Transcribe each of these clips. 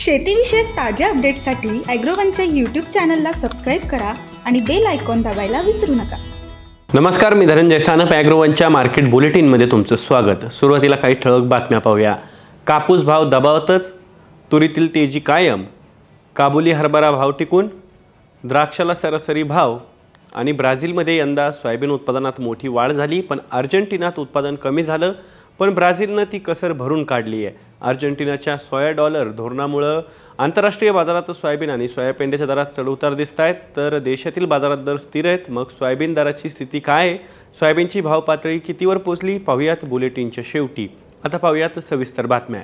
शेतीविषयक ताज्या अपडेट्ससाठी अॅग्रोवनच्या यूट्यूब चॅनलला सबस्क्राईब करा आणि बेल आयकॉन दाबायला विसरू नका नमस्कार मी धनंजय सानप ऍग्रोवनच्या मार्केट बुलेटिनमध्ये तुमचं स्वागत सुरुवातीला काही ठळक बातम्या पाहूया कापूस भाव दबावतच तुरीतील तेजी कायम काबुली हरभरा भाव टिकून द्राक्षाला सरासरी भाव आणि ब्राझीलमध्ये यंदा सोयाबीन उत्पादनात मोठी वाढ झाली पण अर्जेंटिनात उत्पादन कमी झालं पण ब्राझीलनं ती कसर भरून काढली आहे अर्जेंटिनाच्या सोया डॉलर धोरणामुळं आंतरराष्ट्रीय बाजारात सोयाबीन आणि सोयापेंड्याच्या दरात चढउतार दिसत आहेत तर देशातील बाजारात दर स्थिर आहेत मग सोयाबीन दराची स्थिती काय आहे सोयाबीनची भाव पातळी कितीवर पोचली पाहूयात बुलेटिनच्या शेवटी आता पाहूयात सविस्तर बातम्या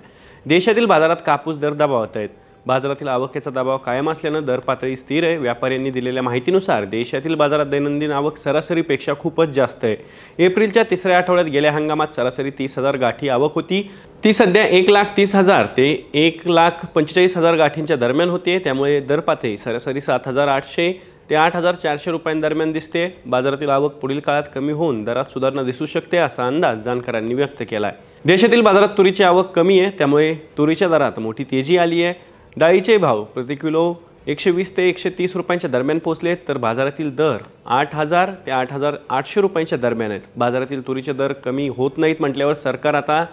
देशातील बाजारात कापूस दर दबावत आहेत बाजारातील आवकेचा दबाव कायम असल्यानं दर पातळी स्थिर आहे व्यापाऱ्यांनी दिलेल्या माहितीनुसार देशातील बाजारात दैनंदिन आवक सरासरीपेक्षा खूपच जास्त आहे एप्रिलच्या तिसऱ्या आठवड्यात गेल्या हंगामात सरासरी तीस हजार गाठी आवक होती ती सध्या एक लाख तीस हजार ते एक लाख पंचेचाळीस हजार गाठींच्या दरम्यान होते त्यामुळे दर पातळी सरासरी सात हजार आठशे ते आठ हजार चारशे रुपयांदरम्यान दिसते बाजारातील आवक पुढील काळात कमी होऊन दरात सुधारणा दिसू शकते असा अंदाज जाणकारांनी व्यक्त केला आहे देशातील बाजारात तुरीची आवक कमी आहे त्यामुळे तुरीच्या दरात मोठी तेजी आली आहे डाळीचे भाव प्रति किलो एकशे वीस ते एकशे तीस रुपयांच्या दरम्यान पोहोचले तर बाजारातील दर आठ हजार ते आठ हजार आठशे रुपयांच्या दरम्यान आहेत बाजारातील तुरीचे दर कमी होत नाहीत म्हटल्यावर सरकार आता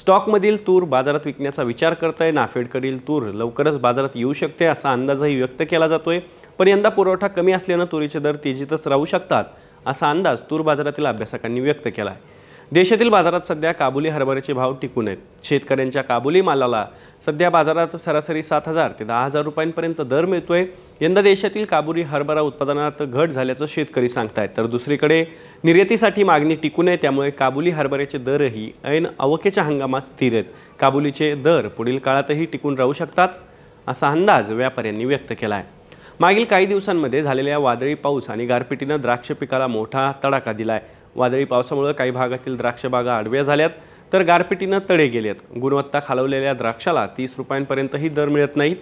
स्टॉकमधील तूर बाजारात विकण्याचा विचार करत आहे नाफेडकडील तूर लवकरच बाजारात येऊ शकते असा अंदाजही व्यक्त केला जातोय पण यंदा पुरवठा कमी असल्यानं तुरीचे दर तेजीतच राहू शकतात असा अंदाज तूर बाजारातील अभ्यासकांनी व्यक्त केला आहे देशातील बाजारात सध्या काबुली हरभऱ्याचे भाव टिकून आहेत शेतकऱ्यांच्या काबुली मालाला सध्या बाजारात सरासरी सात हजार ते दहा हजार रुपयांपर्यंत दर मिळतोय यंदा देशातील काबुली हरभरा उत्पादनात घट झाल्याचं शेतकरी सांगतायत तर दुसरीकडे निर्यातीसाठी मागणी टिकून आहे त्यामुळे काबुली हरभऱ्याचे दरही ऐन अवकेच्या हंगामात स्थिर आहेत काबुलीचे दर पुढील काळातही टिकून राहू शकतात असा अंदाज व्यापाऱ्यांनी व्यक्त केला आहे मागील काही दिवसांमध्ये झालेल्या वादळी पाऊस आणि गारपिटीनं द्राक्ष पिकाला मोठा तडाखा दिला आहे वादळी पावसामुळे काही भागातील द्राक्षबागा आडव्या झाल्यात तर गारपिटीनं तडे गेलेत गुणवत्ता खालवलेल्या द्राक्षाला तीस रुपयांपर्यंतही दर मिळत नाहीत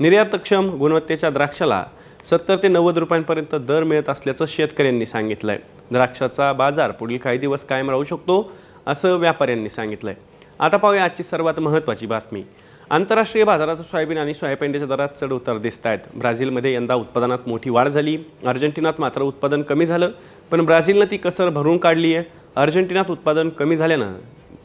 निर्यातक्षम गुणवत्तेच्या द्राक्षाला सत्तर ते नव्वद रुपयांपर्यंत दर मिळत असल्याचं शेतकऱ्यांनी सांगितलं द्राक्षाचा बाजार पुढील काही दिवस कायम राहू शकतो असं व्यापाऱ्यांनी सांगितलं आता पाहूया आजची सर्वात महत्त्वाची बातमी आंतरराष्ट्रीय बाजारात सोयाबीन आणि सोयापेंडीच्या दरात चढ उतार दिसत आहेत ब्राझीलमध्ये यंदा उत्पादनात मोठी वाढ झाली अर्जेंटिनात मात्र उत्पादन कमी झालं पण ब्राझीलनं ती कसर भरून काढली आहे अर्जेंटिनात उत्पादन कमी झाल्यानं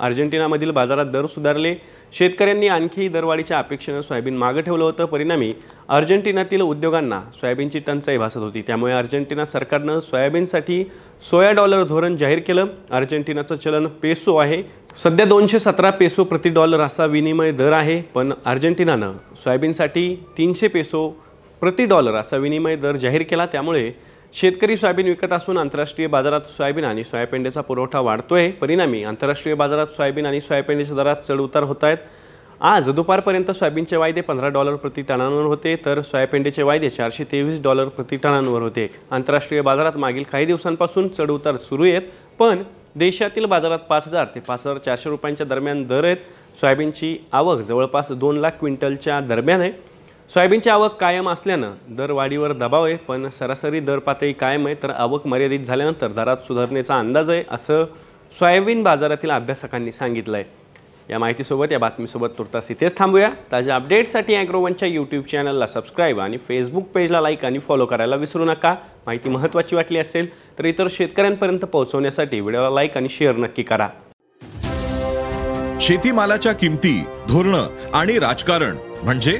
अर्जेंटिनामधील बाजारात दर सुधारले शेतकऱ्यांनी आणखी दरवाढीच्या अपेक्षेनं सोयाबीन मागं ठेवलं होतं परिणामी अर्जेंटिनातील उद्योगांना सोयाबीनची टंचाई भासत होती त्यामुळे अर्जेंटिना सरकारनं सोयाबीनसाठी सोया डॉलर धोरण जाहीर केलं अर्जेंटिनाचं चलन पेसो आहे सध्या दोनशे सतरा पेसो प्रति डॉलर असा विनिमय दर आहे पण अर्जेंटिनानं सोयाबीनसाठी तीनशे पेसो प्रति डॉलर असा विनिमय दर जाहीर केला त्यामुळे शेतकरी सोयाबीन विकत असून आंतरराष्ट्रीय बाजारात सोयाबीन आणि सोयापेंड्याचा पुरवठा वाढतोय परिणामी आंतरराष्ट्रीय बाजारात सोयाबीन आणि सोयापेंड्याच्या दरात चढ उतार होत आहेत आज दुपारपर्यंत सोयाबीनचे वायदे पंधरा डॉलर प्रति टनांवर होते तर सोयापेंडेचे वायदे चारशे तेवीस डॉलर प्रति टनांवर होते आंतरराष्ट्रीय बाजारात मागील काही दिवसांपासून चढउतार सुरू आहेत पण देशातील बाजारात पाच हजार ते पाच हजार चारशे रुपयांच्या दरम्यान दर आहेत सोयाबीनची आवक जवळपास दोन लाख क्विंटलच्या दरम्यान आहे सोयाबीनची आवक कायम असल्यानं दरवाढीवर दबाव आहे पण सरासरी दर पातळी कायम आहे तर आवक मर्यादित झाल्यानंतर दरात सुधारणेचा अंदाज आहे असं सोयाबीन बाजारातील अभ्यासकांनी सांगितलं आहे या माहितीसोबत या बातमीसोबत तुर्तास इथेच थांबूया ताज्या अपडेट्ससाठी अॅग्रोवनच्या यूट्यूब चॅनलला सबस्क्राईब आणि फेसबुक पेजला लाईक आणि फॉलो करायला विसरू नका माहिती महत्त्वाची वाटली असेल तर इतर शेतकऱ्यांपर्यंत पोहोचवण्यासाठी व्हिडिओला लाईक आणि शेअर नक्की करा शेतीमालाच्या किमती धोरणं आणि राजकारण म्हणजे